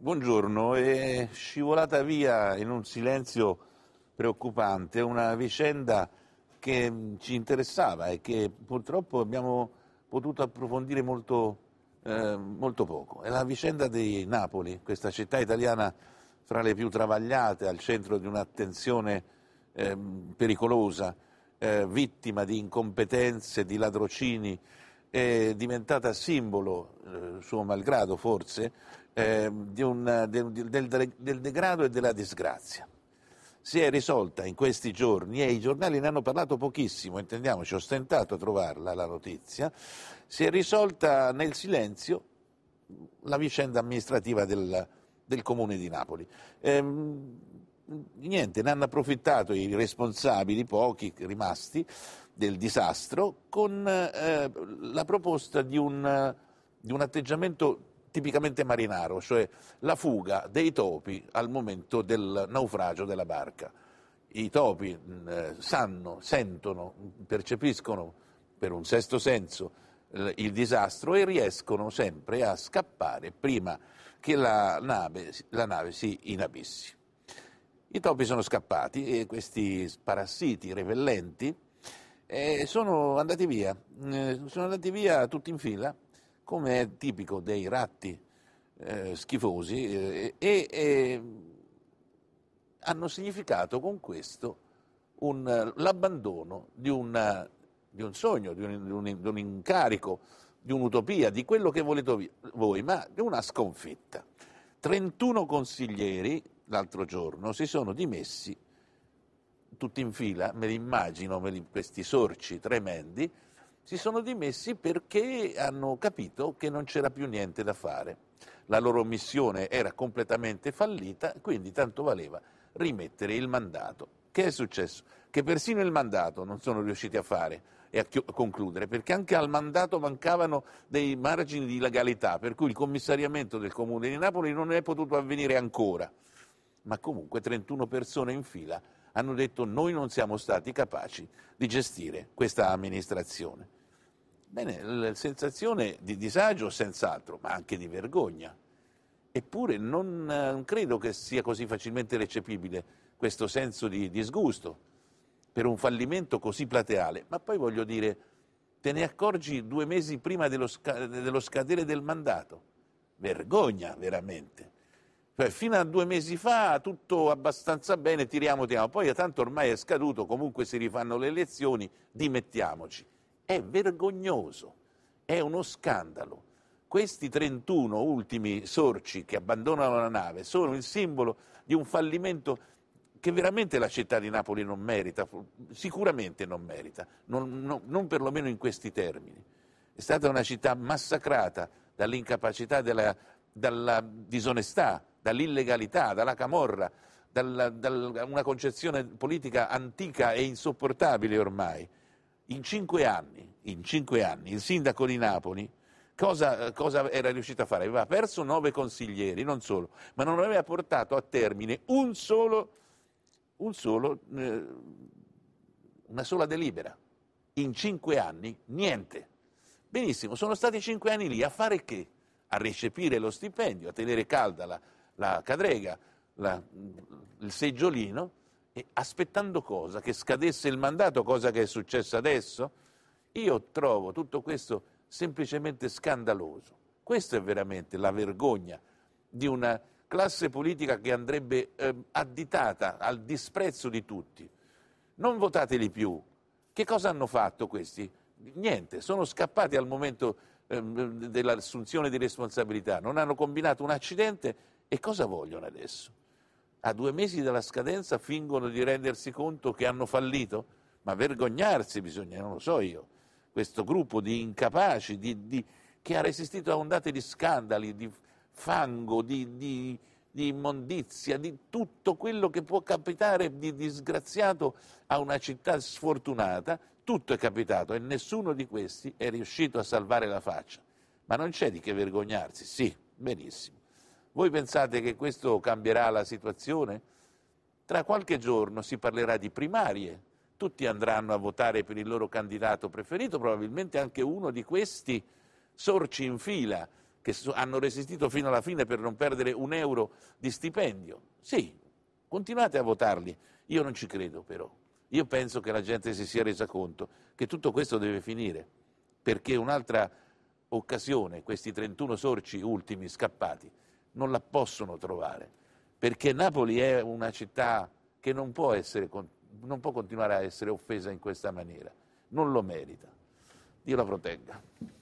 Buongiorno, è scivolata via in un silenzio preoccupante una vicenda che ci interessava e che purtroppo abbiamo potuto approfondire molto, eh, molto poco. È la vicenda di Napoli, questa città italiana fra le più travagliate, al centro di un'attenzione eh, pericolosa, eh, vittima di incompetenze, di ladrocini, è diventata simbolo, eh, suo malgrado forse, eh, un, del, del, del degrado e della disgrazia si è risolta in questi giorni e i giornali ne hanno parlato pochissimo, intendiamoci, ho stentato a trovarla la notizia, si è risolta nel silenzio la vicenda amministrativa del, del Comune di Napoli. Ehm, niente, ne hanno approfittato i responsabili, pochi rimasti, del disastro, con eh, la proposta di un, di un atteggiamento tipicamente marinaro, cioè la fuga dei topi al momento del naufragio della barca. I topi mm, eh, sanno, sentono, percepiscono per un sesto senso eh, il disastro e riescono sempre a scappare prima che la nave, la nave si inabissi. I topi sono scappati e questi parassiti repellenti eh, sono andati via, eh, sono andati via tutti in fila come è tipico dei ratti eh, schifosi, eh, e hanno significato con questo un, l'abbandono di, una, di, un sogno, di un, di, un, di un incarico, di un'utopia, di quello che volete voi, ma di una sconfitta. 31 consiglieri l'altro giorno si sono dimessi tutti in fila, me li immagino, me li, questi sorci tremendi, si sono dimessi perché hanno capito che non c'era più niente da fare. La loro missione era completamente fallita, quindi tanto valeva rimettere il mandato. Che è successo? Che persino il mandato non sono riusciti a fare e a concludere, perché anche al mandato mancavano dei margini di legalità, per cui il commissariamento del comune di Napoli non è potuto avvenire ancora. Ma comunque 31 persone in fila hanno detto noi non siamo stati capaci di gestire questa amministrazione. Bene, la sensazione di disagio senz'altro, ma anche di vergogna. Eppure non credo che sia così facilmente recepibile questo senso di disgusto per un fallimento così plateale. Ma poi voglio dire, te ne accorgi due mesi prima dello, sca- dello scadere del mandato. Vergogna, veramente. Cioè, fino a due mesi fa tutto abbastanza bene, tiriamo, tiriamo. Poi tanto ormai è scaduto, comunque si rifanno le elezioni, dimettiamoci. È vergognoso, è uno scandalo. Questi 31 ultimi sorci che abbandonano la nave sono il simbolo di un fallimento che veramente la città di Napoli non merita, sicuramente non merita, non, non, non perlomeno in questi termini. È stata una città massacrata dall'incapacità, della, dalla disonestà, dall'illegalità, dalla camorra, da una concezione politica antica e insopportabile ormai in cinque anni, in cinque anni il sindaco di Napoli cosa, cosa, era riuscito a fare? Aveva perso nove consiglieri, non solo, ma non aveva portato a termine un solo, un solo, eh, una sola delibera. In cinque anni niente. Benissimo, sono stati cinque anni lì a fare che? A recepire lo stipendio, a tenere calda la, la cadrega, la, il seggiolino e aspettando cosa? Che scadesse il mandato, cosa che è successa adesso? Io trovo tutto questo semplicemente scandaloso. Questa è veramente la vergogna di una classe politica che andrebbe eh, additata al disprezzo di tutti. Non votateli più. Che cosa hanno fatto questi? Niente, sono scappati al momento eh, dell'assunzione di responsabilità, non hanno combinato un accidente e cosa vogliono adesso? a due mesi dalla scadenza fingono di rendersi conto che hanno fallito? Ma vergognarsi bisogna, non lo so io, questo gruppo di incapaci, di, di, che ha resistito a ondate di scandali, di fango, di, di di immondizia, di tutto quello che può capitare di disgraziato a una città sfortunata, tutto è capitato e nessuno di questi è riuscito a salvare la faccia. Ma non c'è di che vergognarsi, sì, benissimo. Voi pensate che questo cambierà la situazione? Tra qualche giorno si parlerà di primarie, tutti andranno a votare per il loro candidato preferito, probabilmente anche uno di questi sorci in fila che hanno resistito fino alla fine per non perdere un euro di stipendio. Sì, continuate a votarli, io non ci credo però. Io penso che la gente si sia resa conto che tutto questo deve finire, perché un'altra occasione, questi 31 sorci ultimi scappati, non la possono trovare, perché Napoli è una città che non può, essere, non può continuare a essere offesa in questa maniera, non lo merita. Dio la protegga.